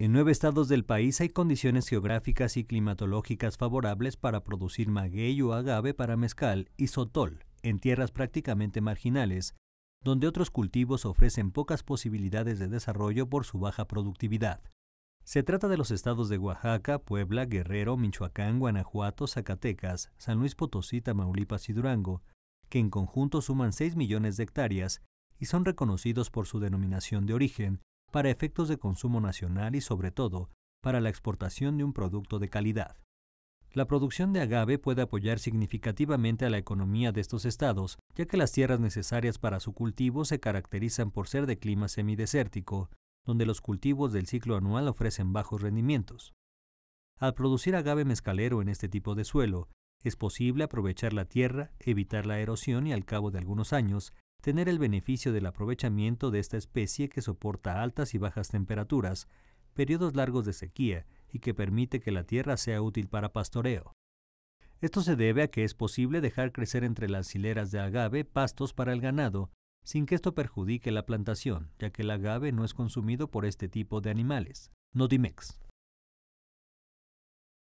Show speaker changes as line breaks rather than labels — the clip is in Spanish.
En nueve estados del país hay condiciones geográficas y climatológicas favorables para producir maguey o agave para mezcal y sotol, en tierras prácticamente marginales, donde otros cultivos ofrecen pocas posibilidades de desarrollo por su baja productividad. Se trata de los estados de Oaxaca, Puebla, Guerrero, Michoacán, Guanajuato, Zacatecas, San Luis Potosí, Tamaulipas y Durango, que en conjunto suman 6 millones de hectáreas y son reconocidos por su denominación de origen, para efectos de consumo nacional y sobre todo para la exportación de un producto de calidad. La producción de agave puede apoyar significativamente a la economía de estos estados, ya que las tierras necesarias para su cultivo se caracterizan por ser de clima semidesértico, donde los cultivos del ciclo anual ofrecen bajos rendimientos. Al producir agave mezcalero en este tipo de suelo, es posible aprovechar la tierra, evitar la erosión y al cabo de algunos años tener el beneficio del aprovechamiento de esta especie que soporta altas y bajas temperaturas, periodos largos de sequía y que permite que la tierra sea útil para pastoreo. Esto se debe a que es posible dejar crecer entre las hileras de agave pastos para el ganado, sin que esto perjudique la plantación, ya que el agave no es consumido por este tipo de animales. dimex.